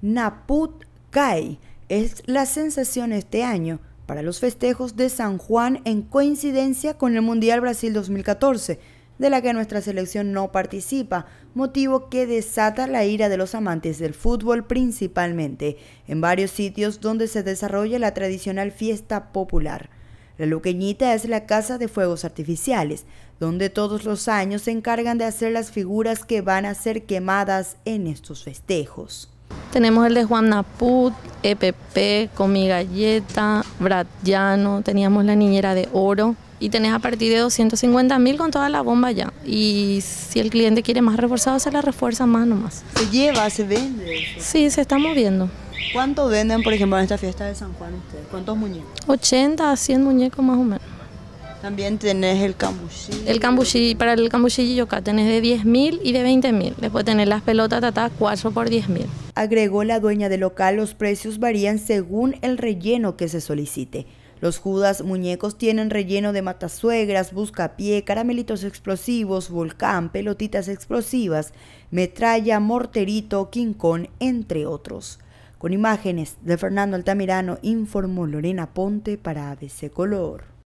Naput Kai es la sensación este año para los festejos de San Juan en coincidencia con el Mundial Brasil 2014, de la que nuestra selección no participa, motivo que desata la ira de los amantes del fútbol principalmente, en varios sitios donde se desarrolla la tradicional fiesta popular. La Luqueñita es la casa de fuegos artificiales, donde todos los años se encargan de hacer las figuras que van a ser quemadas en estos festejos. Tenemos el de Juan Naput, EPP, Comi Galleta, Brad teníamos la niñera de oro y tenés a partir de 250 mil con toda la bomba ya. Y si el cliente quiere más reforzado, se la refuerza más nomás. ¿Se lleva, se vende? Sí, se está moviendo. ¿Cuánto venden, por ejemplo, en esta fiesta de San Juan ustedes? ¿Cuántos muñecos? 80 a 100 muñecos más o menos. También tenés el cambuchillo. El cambuchillo, para el cambuchillo y tenés de 10.000 y de 20.000. Después tenés las pelotas tatadas 4 por 10 mil agregó la dueña del local, los precios varían según el relleno que se solicite. Los Judas muñecos tienen relleno de matasuegras, buscapié, caramelitos explosivos, volcán, pelotitas explosivas, metralla, morterito, quincón, entre otros. Con imágenes de Fernando Altamirano, informó Lorena Ponte para ABC Color.